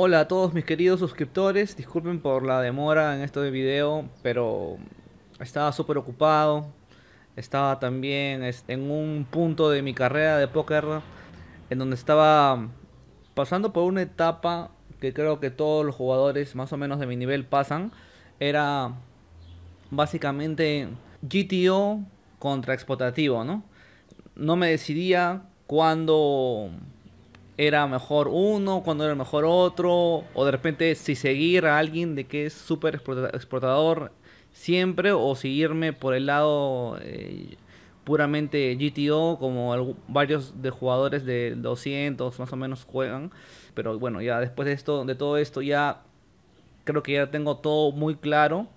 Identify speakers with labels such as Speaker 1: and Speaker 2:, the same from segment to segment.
Speaker 1: Hola a todos mis queridos suscriptores, disculpen por la demora en este video, pero estaba súper ocupado, estaba también en un punto de mi carrera de póker en donde estaba pasando por una etapa que creo que todos los jugadores más o menos de mi nivel pasan, era básicamente GTO contra explotativo, ¿no? No me decidía cuándo era mejor uno, cuando era mejor otro, o de repente si seguir a alguien de que es súper exportador siempre, o seguirme por el lado eh, puramente GTO, como varios de jugadores de 200 más o menos juegan. Pero bueno, ya después de, esto, de todo esto ya creo que ya tengo todo muy claro.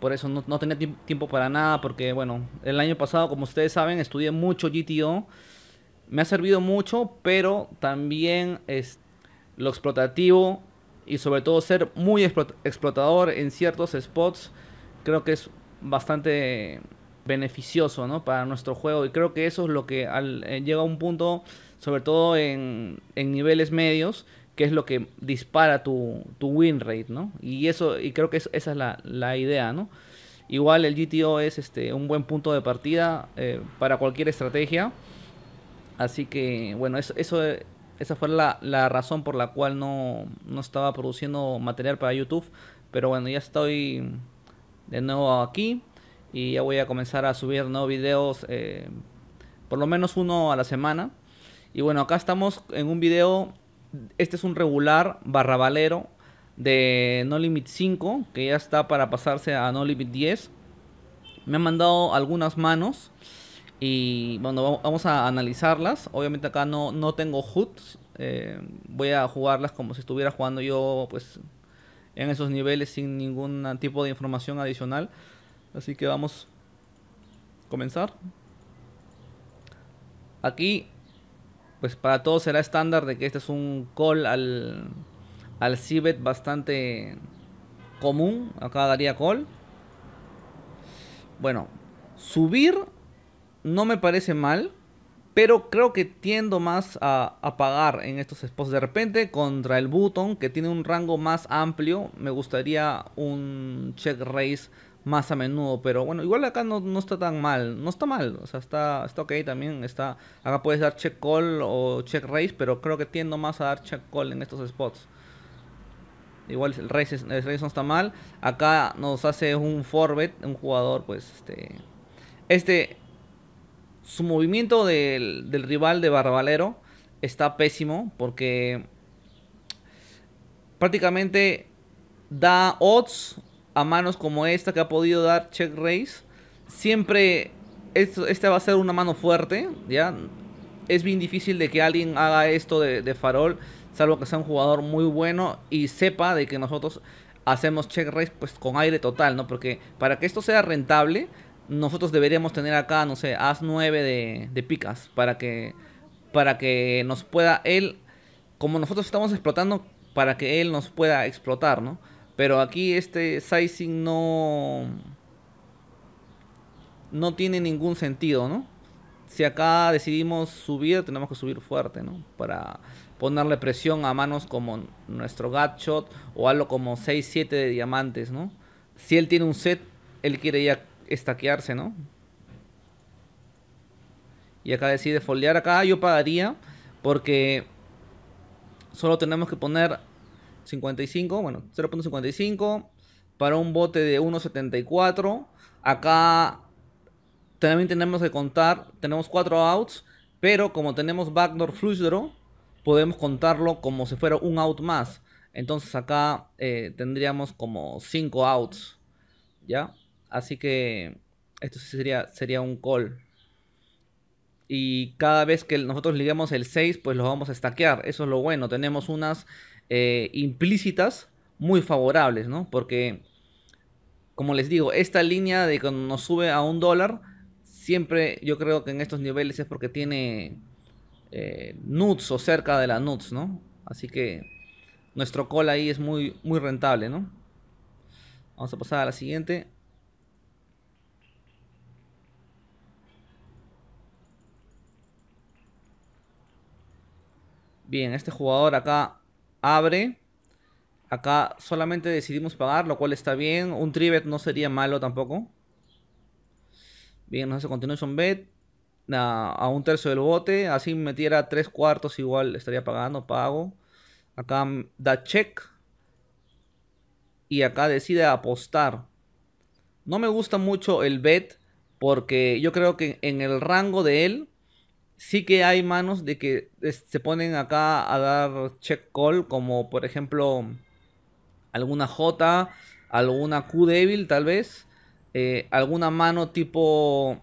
Speaker 1: Por eso no, no tenía tiempo para nada, porque bueno, el año pasado, como ustedes saben, estudié mucho GTO me ha servido mucho, pero también es lo explotativo y sobre todo ser muy explotador en ciertos spots, creo que es bastante beneficioso para nuestro juego y creo que eso es lo que eh, llega a un punto, sobre todo en, niveles medios, que es lo que dispara tu, tu win rate, ¿no? Y, eso, y creo que esa es la, idea, ¿no? Igual el GTO es este, un buen punto de partida eh, para cualquier estrategia. Así que, bueno, eso, eh, esa fue la, razón por la cual no, estaba produciendo material para YouTube. Pero bueno, ya estoy de nuevo aquí y ya voy a comenzar a subir nuevos videos, eh, por lo menos uno a la semana. Y bueno, acá estamos en un video, este es un regular barrabalero de No Limit 5, que ya está para pasarse a No Limit 10. Me han mandado algunas manos. Y bueno, vamos a analizarlas. Obviamente acá no, no tengo HUD. Eh, voy a jugarlas como si estuviera jugando yo pues en esos niveles sin ningún tipo de información adicional. Así que vamos a comenzar. Aquí, pues para todos será estándar de que este es un call al, al Cibet bastante común. Acá daría call. Bueno, subir no me parece mal, pero creo que tiendo más a, pagar en estos spots. De repente, contra el Button, que tiene un rango más amplio, me gustaría un check raise más a menudo. Pero bueno, igual acá no, no, está tan mal. No está mal. O sea, está, está ok también. Está, acá puedes dar check call o check raise. Pero creo que tiendo más a dar check call en estos spots. Igual el raise, no está mal. Acá nos hace un forbet, un jugador, pues este. Este su movimiento del, rival de Barbalero está pésimo porque prácticamente da odds a manos como esta que ha podido dar Check Race. Siempre esta este va a ser una mano fuerte, ¿ya? Es bien difícil de que alguien haga esto de, farol, salvo que sea un jugador muy bueno y sepa de que nosotros hacemos check race pues con aire total, ¿no? Porque para que esto sea rentable nosotros deberíamos tener acá, no sé, as 9 de, de picas para que, para que nos pueda él, como nosotros estamos explotando, para que él nos pueda explotar, ¿no? Pero aquí este sizing no, no tiene ningún sentido, ¿no? Si acá decidimos subir, tenemos que subir fuerte, ¿no? Para ponerle presión a manos como nuestro Gatshot o algo como 6-7 de diamantes, ¿no? Si él tiene un set, él quiere ya estaquearse, ¿no? Y acá decide foldear. Acá ah, yo pagaría porque solo tenemos que poner 55, bueno, 0.55 para un bote de 1.74. Acá también tenemos que contar, tenemos 4 outs, pero como tenemos backdoor flush draw, podemos contarlo como si fuera un out más. Entonces acá eh, tendríamos como 5 outs, ¿ya? Así que esto sería, sería un call. Y cada vez que nosotros liguemos el 6, pues lo vamos a stackear. Eso es lo bueno. Tenemos unas eh, implícitas muy favorables, ¿no? Porque, como les digo, esta línea de cuando nos sube a un dólar, siempre yo creo que en estos niveles es porque tiene eh, nuts o cerca de la nuts, ¿no? Así que nuestro call ahí es muy, muy rentable, ¿no? Vamos a pasar a la siguiente. Bien, este jugador acá abre. Acá solamente decidimos pagar, lo cual está bien. Un tribet no sería malo tampoco. Bien, nos hace continuation bet. a un tercio del bote. Así metiera tres cuartos igual estaría pagando, pago. Acá da check. Y acá decide apostar. No me gusta mucho el bet porque yo creo que en el rango de él sí que hay manos de que se ponen acá a dar check call, como por ejemplo alguna J, alguna Q débil tal vez, eh, alguna mano tipo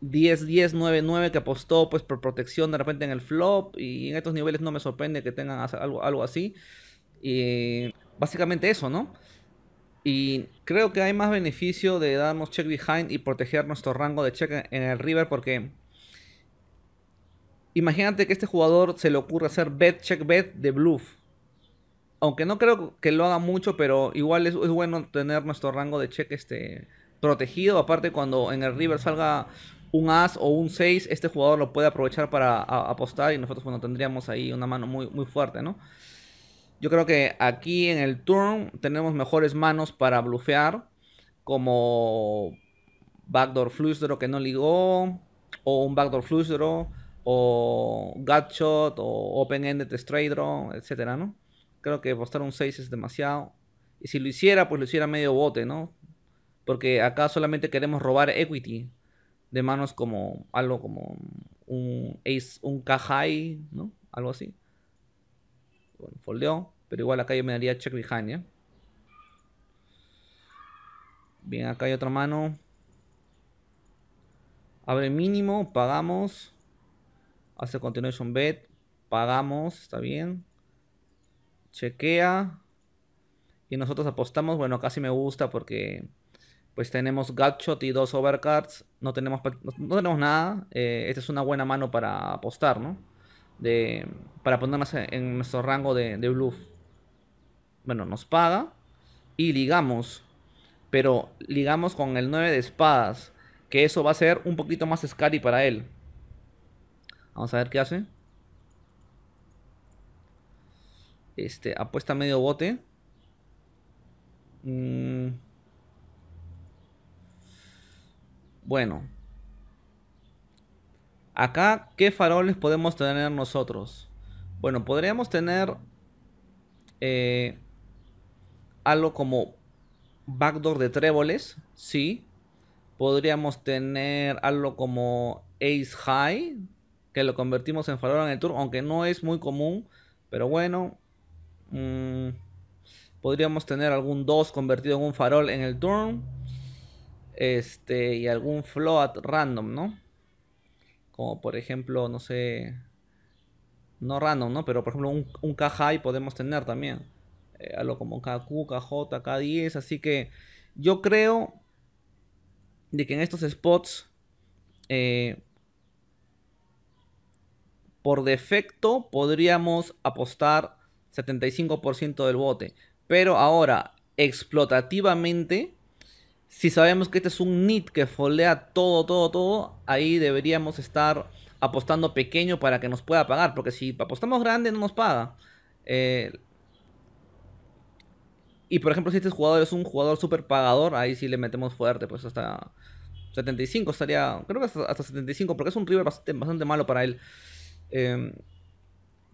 Speaker 1: 10, 10, 9, 9 que apostó pues por protección de repente en el flop y en estos niveles no me sorprende que tengan algo, algo así. Y básicamente eso, ¿no? Y creo que hay más beneficio de darnos check behind y proteger nuestro rango de check en el river porque Imagínate que este jugador se le ocurre hacer bet, check bet de bluff. Aunque no creo que lo haga mucho, pero igual es, bueno tener nuestro rango de check este, protegido. Aparte, cuando en el river salga un as o un 6, este jugador lo puede aprovechar para apostar y nosotros tendríamos ahí una mano muy, muy fuerte, ¿no? Yo creo que aquí en el turn tenemos mejores manos para bluffear como backdoor flush draw que no ligó, o un backdoor flush draw, o Gutshot o Open-Ended Straydron, etcétera, ¿no? Creo que apostar un 6 es demasiado. Y si lo hiciera, pues lo hiciera medio bote, ¿no? Porque acá solamente queremos robar equity de manos como algo como un ace, un K-High, ¿no? Algo así. Bueno, foldeó, pero igual acá yo me daría check behind, Bien, acá hay otra mano. Abre mínimo, pagamos. Hace continuation bet. Pagamos, está bien. Chequea. Y nosotros apostamos. Bueno, casi me gusta porque pues tenemos Gutshot y dos Overcards. No tenemos, no tenemos nada. Eh, esta es una buena mano para apostar, ¿no? De, para ponernos en nuestro rango de, de bluff. Bueno, nos paga. Y ligamos. Pero ligamos con el 9 de espadas. Que eso va a ser un poquito más scary para él. Vamos a ver qué hace. Este, apuesta medio bote. Mm. Bueno. Acá, ¿qué faroles podemos tener nosotros? Bueno, podríamos tener eh, algo como backdoor de tréboles, sí. Podríamos tener algo como ace high, que lo convertimos en farol en el turn, aunque no es muy común, pero bueno, mm, podríamos tener algún 2 convertido en un farol en el turn, este, y algún float random, ¿no? Como por ejemplo, no sé, no random, ¿no? Pero por ejemplo un, K high podemos tener también, eh, algo como KQ, KJ, K10, así que yo creo de que en estos spots... Eh, por defecto podríamos apostar 75% del bote. Pero ahora, explotativamente, si sabemos que este es un nit que foldea todo, todo, todo, ahí deberíamos estar apostando pequeño para que nos pueda pagar. Porque si apostamos grande no nos paga. Eh, y por ejemplo, si este jugador es un jugador super pagador, ahí si le metemos fuerte, pues hasta 75 estaría, creo que hasta, 75, porque es un river bastante malo para él. Em,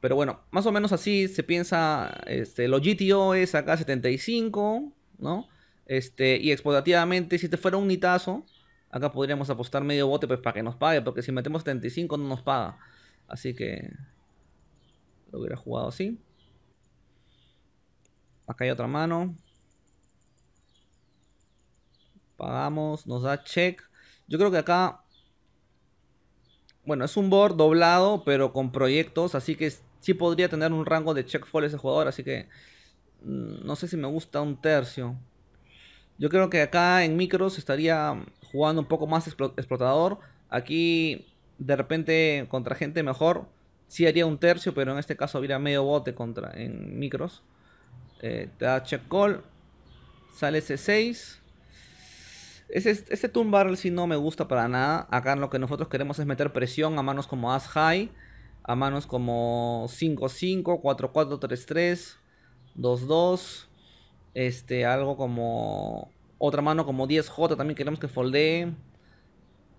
Speaker 1: pero bueno, más o menos así se piensa, este, los GTO es acá 75, ¿no? Este, y explotativamente, si te fuera un nitazo, acá podríamos apostar medio bote pues, para que nos pague, porque si metemos 75 no nos paga. Así que lo hubiera jugado así. Acá hay otra mano. Pagamos, nos da check. Yo creo que acá bueno, es un board doblado, pero con proyectos, así que sí podría tener un rango de check fold ese jugador, así que mm, no sé si me gusta un tercio. Yo creo que acá en micros estaría jugando un poco más explotador. Aquí de repente contra gente mejor sí haría un tercio, pero en este caso habría medio bote contra en micros. Eh, te da check call, sale ese 6 este Toon Barrel si no me gusta para nada. Acá lo que nosotros queremos es meter presión a manos como As High, a manos como 5-5, 4-4-3-3, 2-2. Este, algo como. Otra mano como 10J también queremos que foldee.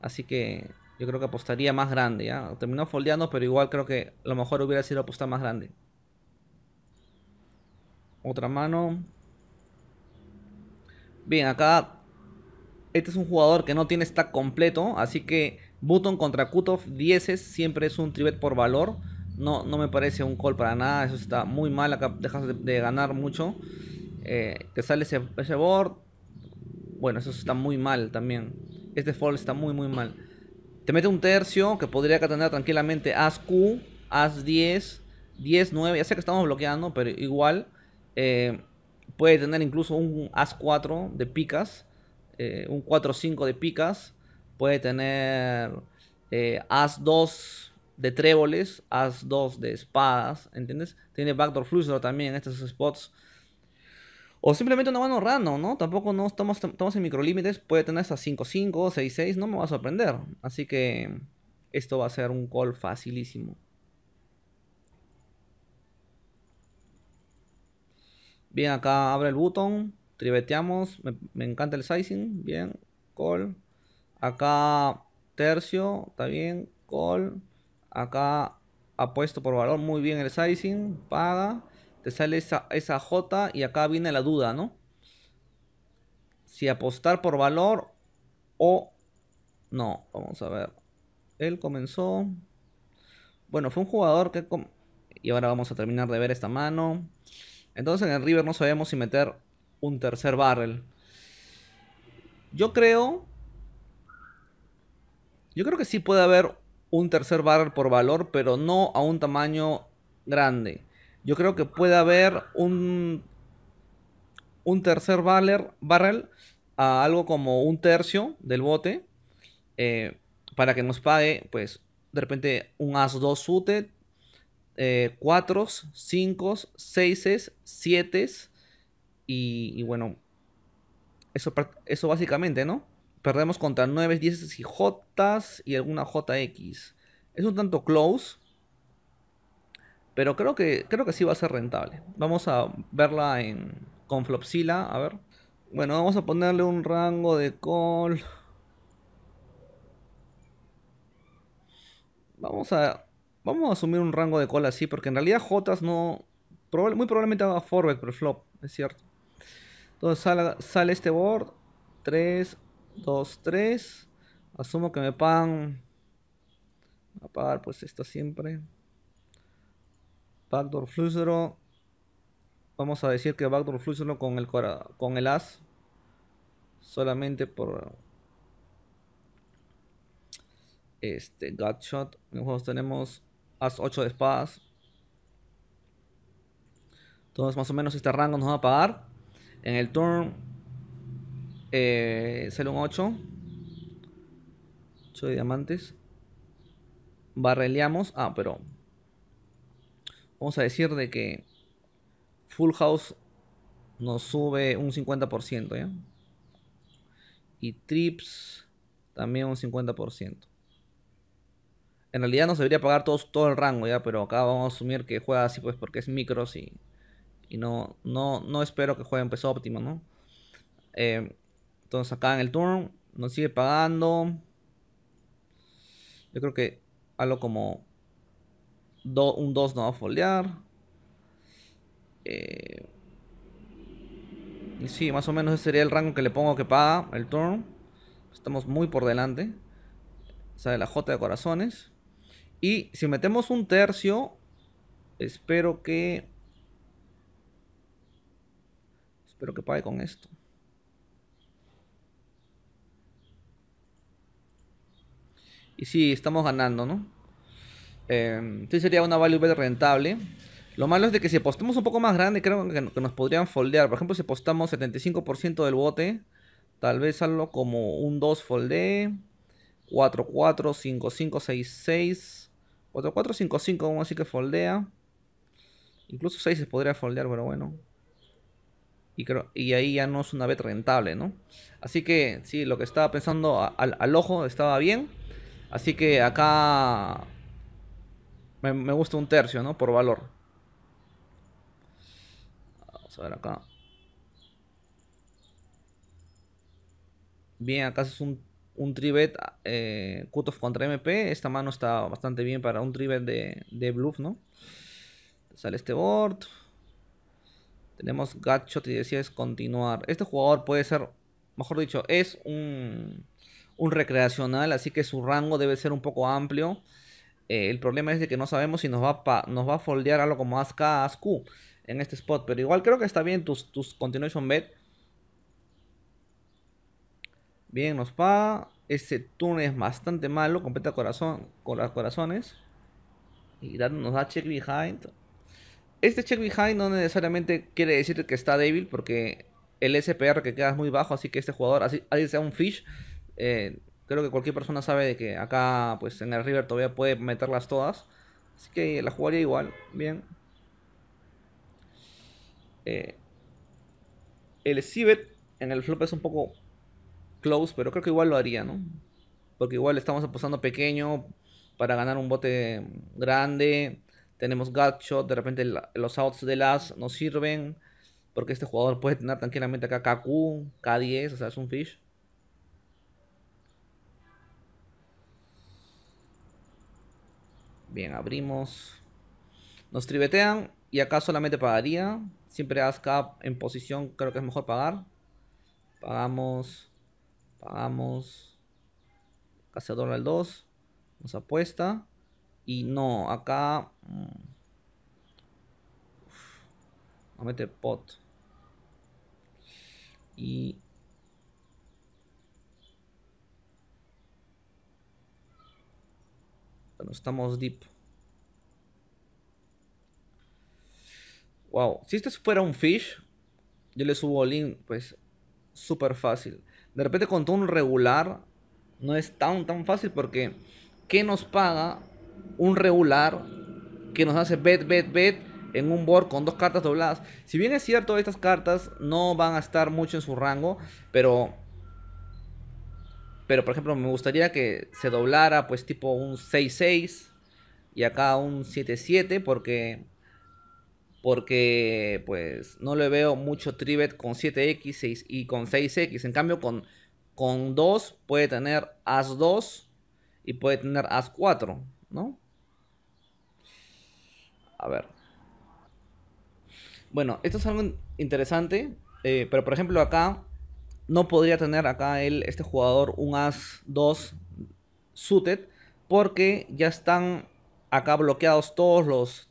Speaker 1: Así que yo creo que apostaría más grande, ¿ya? Terminó foldeando, pero igual creo que lo mejor hubiera sido apostar más grande. Otra mano. Bien, acá este es un jugador que no tiene stack completo, así que Button contra cutoff 10 siempre es un tribet por valor. No, no me parece un call para nada, eso está muy mal, acá dejas de, ganar mucho. que eh, te sale ese, board, bueno, eso está muy mal también. Este fall está muy muy mal. Te mete un tercio que podría tener tranquilamente As Q, As 10, 10, 9, ya sé que estamos bloqueando, pero igual eh, puede tener incluso un As 4 de picas eh, un 4-5 de picas, puede tener eh, as 2 de tréboles, as 2 de espadas, ¿entiendes? Tiene backdoor flusher también en estos spots. O simplemente una mano random, ¿no? Tampoco no estamos, estamos en microlímites, puede tener hasta 5-5, 6-6, no me va a sorprender. Así que esto va a ser un call facilísimo. Bien, acá abre el botón. Tribeteamos, me, encanta el sizing, bien, call. Acá tercio, está bien, call. Acá apuesto por valor, muy bien el sizing, paga. Te sale esa, esa J y acá viene la duda, ¿no? Si apostar por valor o no, vamos a ver. Él comenzó. Bueno, fue un jugador que... Y ahora vamos a terminar de ver esta mano. Entonces en el River no sabemos si meter un tercer barrel. Yo creo. Yo creo que sí puede haber un tercer barrel por valor, pero no a un tamaño grande. Yo creo que puede haber un, un tercer barrel, a algo como un tercio del bote eh, para que nos pague, pues, de repente un as 2 suited, 4, 5, 6, 7 y, bueno, eso, eso básicamente, ¿no? Perdemos contra 9, 10 y Jotas y alguna JX. Es un tanto close. Pero creo que, creo que sí va a ser rentable. Vamos a verla en, con Flopsila. A ver. Bueno, vamos a ponerle un rango de call. Vamos a, vamos a asumir un rango de call así. Porque en realidad Jotas no... muy probablemente haga forward pero flop. Es cierto. Entonces sale, este board. 3, 2, 3. Asumo que me pagan. A pagar pues esta siempre. Backdoor Flusero. Vamos a decir que Backdoor Flusero con el, con el As. Solamente por este Gutshot. Nosotros tenemos As 8 de espadas. Entonces más o menos este rango nos va a pagar. En el turn eh, sale un 8. 8 de diamantes. Barreleamos. Ah, pero. Vamos a decir de que Full House nos sube un 50%, ¿ya? Y Trips también un 50%. En realidad nos debería pagar todos, todo el rango, ¿ya? Pero acá vamos a asumir que juega así, pues, porque es micros y y no, no, espero que jueguen peso óptimo, ¿no? Eh, entonces acá en el turn nos sigue pagando. Yo creo que algo como un 2 no va a foldear. Eh, y sí, más o menos ese sería el rango que le pongo que paga el turn. Estamos muy por delante. O sea, la J de corazones. Y si metemos un tercio, espero que Pero que pague con esto. Y sí, estamos ganando, ¿no? Eh, em, entonces sería una value bet rentable. Lo malo es de que si apostamos un poco más grande, creo que nos podrían foldear. Por ejemplo, si apostamos 75% del bote, tal vez algo como un 2 foldee, 4, 4, 5, 5, 6, 6, 4, 4, 5, 5, así que foldea. Incluso 6 se podría foldear, pero bueno. Y, y ahí ya no es una bet rentable, ¿no? Así que sí, lo que estaba pensando al, ojo estaba bien. Así que acá me, gusta un tercio, ¿no? Por valor. Vamos a ver acá. Bien, acá es un, un tribet eh, cutoff contra MP. Esta mano está bastante bien para un tribet de, de bluff, ¿no? Sale este board. Tenemos Gatchot y decía es continuar. Este jugador puede ser, mejor dicho, es un, un recreacional, así que su rango debe ser un poco amplio. Eh, el problema es de que no sabemos si nos va, pa, nos va a foldear algo como ASK, Q. en este spot. Pero igual creo que está bien tus, tus continuation bet. Bien, nos va. ese túnel es bastante malo. Completa corazón, corazones. Y nos da check behind este check behind no necesariamente quiere decir que está débil, porque el SPR que queda es muy bajo, así que este jugador, así, sea un fish, eh, creo que cualquier persona sabe de que acá, pues en el river todavía puede meterlas todas. Así que la jugaría igual, bien. Eh, el Cibet en el flop es un poco close, pero creo que igual lo haría, ¿no? Porque igual estamos apostando pequeño para ganar un bote grande. Tenemos Gutshot, de repente los outs de las nos sirven. Porque este jugador puede tener tranquilamente acá KQ, K10, o sea, es un fish. Bien, abrimos. Nos tribetean y acá solamente pagaría. Siempre As-Cap en posición creo que es mejor pagar. Pagamos. Pagamos. Cazador el 2. Nos apuesta. Y no, acá... Mm. Vamos a meter pot. Y... Bueno, estamos deep. Wow, si este fuera un fish, yo le subo link pues súper fácil. De repente con todo un regular no es tan tan fácil porque ¿qué nos paga un regular que nos hace bet, bet, bet en un board con dos cartas dobladas. Si bien es cierto, estas cartas no van a estar mucho en su rango, pero... Pero por ejemplo, me gustaría que se doblara pues tipo un 6-6 y acá un 7-7 porque... Porque pues no le veo mucho tribet con 7X 6, y con 6X. En cambio con, con 2 puede tener As 2 y puede tener As 4. ¿no? A ver. Bueno, esto es algo interesante, eh, pero por ejemplo acá no podría tener acá este jugador un as 2 suited porque ya están acá bloqueados todos los,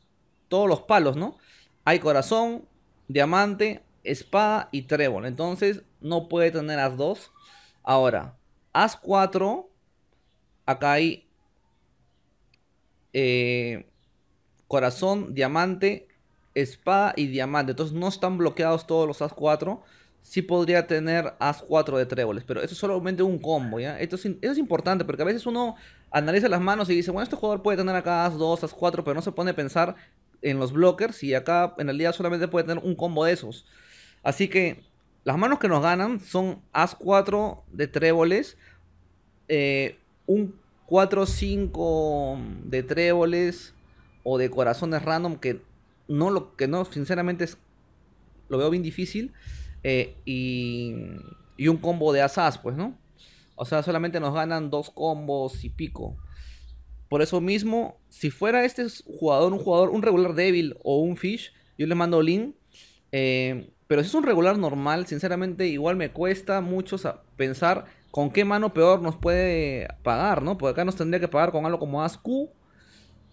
Speaker 1: todos los palos, ¿no? Hay corazón, diamante, espada y trébol. Entonces no puede tener as 2. Ahora, as 4, acá hay eh, corazón, diamante, espada y diamante. Entonces no están bloqueados todos los as 4. Sí podría tener as 4 de tréboles, pero eso es solamente un combo, ¿ya? Esto es, eso es importante porque a veces uno analiza las manos y dice, bueno, este jugador puede tener acá as 2, as 4, pero no se pone a pensar en los blockers y acá en realidad solamente puede tener un combo de esos. Así que las manos que nos ganan son as 4 de tréboles, eh, un 4 o 5 de tréboles o de corazones random que no lo que no sinceramente es, lo veo bien difícil eh, y, un combo de asas pues no o sea solamente nos ganan dos combos y pico por eso mismo si fuera este jugador un jugador un regular débil o un fish yo le mando link eh, pero si es un regular normal sinceramente igual me cuesta mucho pensar con qué mano peor nos puede pagar, ¿no? Porque acá nos tendría que pagar con algo como ASQ,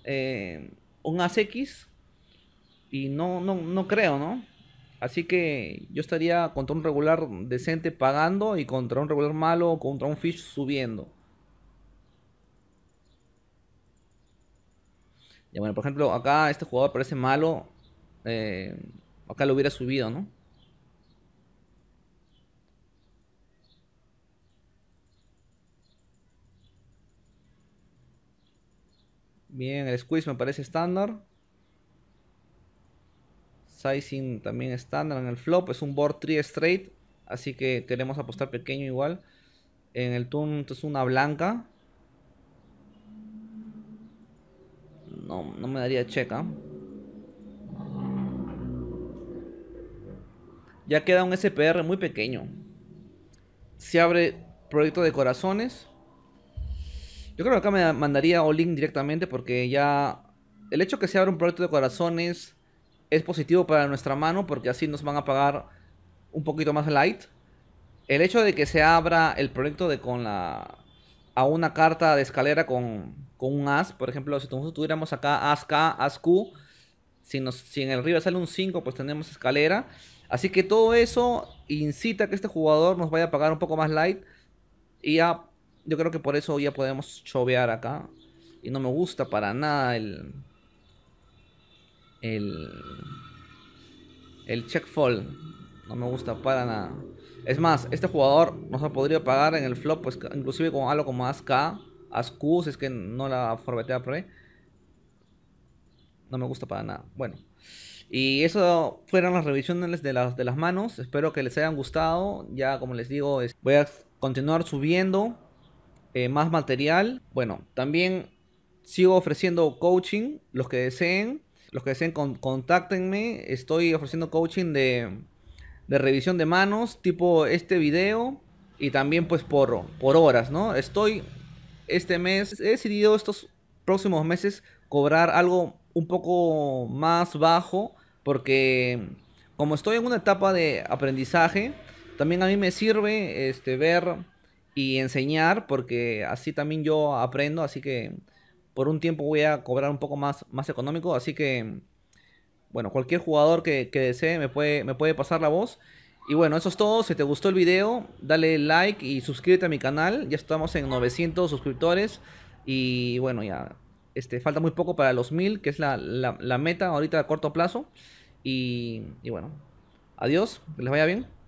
Speaker 1: eh, un ASX, y no, no, no creo, ¿no? Así que yo estaría contra un regular decente pagando y contra un regular malo, contra un fish subiendo. Y bueno, por ejemplo, acá este jugador parece malo. Eh, acá lo hubiera subido, ¿no? Bien, el squeeze me parece estándar. Sizing también estándar en el flop. Es un board 3 straight. Así que queremos apostar pequeño igual. En el turn es una blanca. No, no me daría checa. ¿ah? Ya queda un SPR muy pequeño. Se abre proyecto de corazones. Yo creo que acá me mandaría link directamente porque ya el hecho que se abra un proyecto de corazones es positivo para nuestra mano porque así nos van a pagar un poquito más light. El hecho de que se abra el proyecto de con la a una carta de escalera con, un as, por ejemplo, si nosotros tuviéramos acá as K, as Q, si, si en el river sale un 5, pues tenemos escalera. Así que todo eso incita a que este jugador nos vaya a pagar un poco más light y a yo creo que por eso ya podemos chovear acá. Y no me gusta para nada el... El... El check fall. No me gusta para nada. Es más, este jugador nos ha podido pagar en el flop, pues inclusive con algo como ASK, ASQ, es que no la forbetea por No me gusta para nada. Bueno. Y eso fueron las revisiones de las, de las manos. Espero que les hayan gustado. Ya como les digo, voy a continuar subiendo. Eh, más material. Bueno, también sigo ofreciendo coaching, los que deseen. Los que deseen, contáctenme. Estoy ofreciendo coaching de, revisión de manos, tipo este video. Y también pues por, por horas, ¿no? Estoy este mes, he decidido estos próximos meses cobrar algo un poco más bajo porque como estoy en una etapa de aprendizaje, también a mí me sirve este, ver y enseñar, porque así también yo aprendo, así que por un tiempo voy a cobrar un poco más, más económico, así que, bueno, cualquier jugador que, desee me puede, me puede pasar la voz. Y bueno, eso es todo, si te gustó el video, dale like y suscríbete a mi canal, ya estamos en 900 suscriptores y bueno, ya este, falta muy poco para los 1000, que es la, meta ahorita a corto plazo. Y, y bueno, adiós, que les vaya bien.